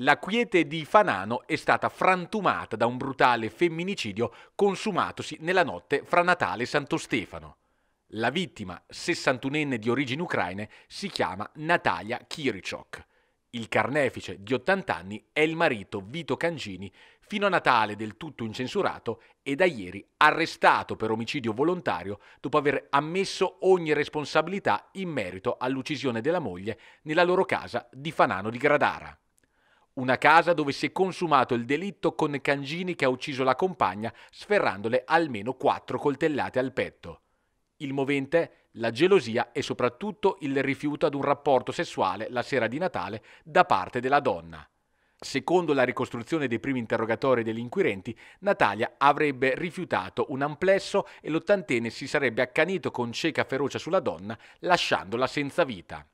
La quiete di Fanano è stata frantumata da un brutale femminicidio consumatosi nella notte fra Natale e Santo Stefano. La vittima, 61enne di origini ucraine, si chiama Natalia Kirichok. Il carnefice di 80 anni è il marito Vito Cangini, fino a Natale del tutto incensurato e da ieri arrestato per omicidio volontario dopo aver ammesso ogni responsabilità in merito all'uccisione della moglie nella loro casa di Fanano di Gradara. Una casa dove si è consumato il delitto con Cangini che ha ucciso la compagna sferrandole almeno quattro coltellate al petto. Il movente, la gelosia e soprattutto il rifiuto ad un rapporto sessuale la sera di Natale da parte della donna. Secondo la ricostruzione dei primi interrogatori degli inquirenti, Natalia avrebbe rifiutato un amplesso e l'ottantenne si sarebbe accanito con cieca ferocia sulla donna, lasciandola senza vita.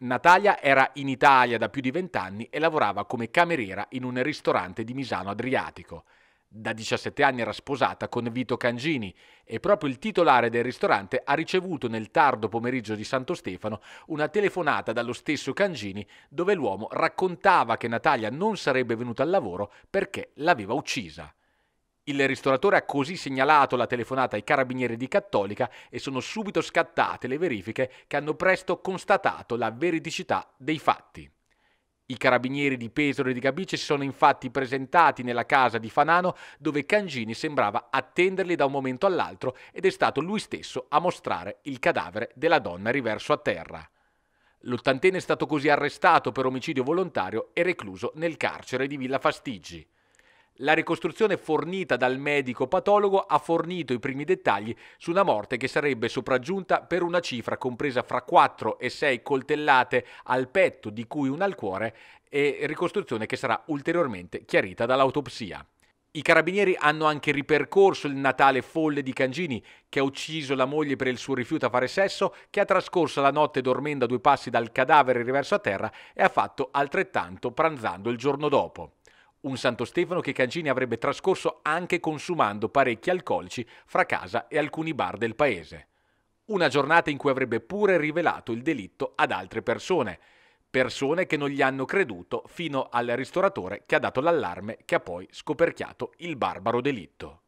Natalia era in Italia da più di vent'anni e lavorava come cameriera in un ristorante di Misano Adriatico. Da 17 anni era sposata con Vito Cangini e proprio il titolare del ristorante ha ricevuto nel tardo pomeriggio di Santo Stefano una telefonata dallo stesso Cangini dove l'uomo raccontava che Natalia non sarebbe venuta al lavoro perché l'aveva uccisa. Il ristoratore ha così segnalato la telefonata ai carabinieri di Cattolica e sono subito scattate le verifiche che hanno presto constatato la veridicità dei fatti. I carabinieri di Pesaro e di Gabice si sono infatti presentati nella casa di Fanano dove Cangini sembrava attenderli da un momento all'altro ed è stato lui stesso a mostrare il cadavere della donna riverso a terra. L'ottantenne è stato così arrestato per omicidio volontario e recluso nel carcere di Villa Fastigi. La ricostruzione fornita dal medico patologo ha fornito i primi dettagli su una morte che sarebbe sopraggiunta per una cifra compresa fra 4 e 6 coltellate al petto, di cui una al cuore, e ricostruzione che sarà ulteriormente chiarita dall'autopsia. I carabinieri hanno anche ripercorso il Natale folle di Cangini, che ha ucciso la moglie per il suo rifiuto a fare sesso, che ha trascorso la notte dormendo a due passi dal cadavere riverso a terra e ha fatto altrettanto pranzando il giorno dopo. Un Santo Stefano che Cagini avrebbe trascorso anche consumando parecchi alcolici fra casa e alcuni bar del paese. Una giornata in cui avrebbe pure rivelato il delitto ad altre persone, persone che non gli hanno creduto fino al ristoratore che ha dato l'allarme che ha poi scoperchiato il barbaro delitto.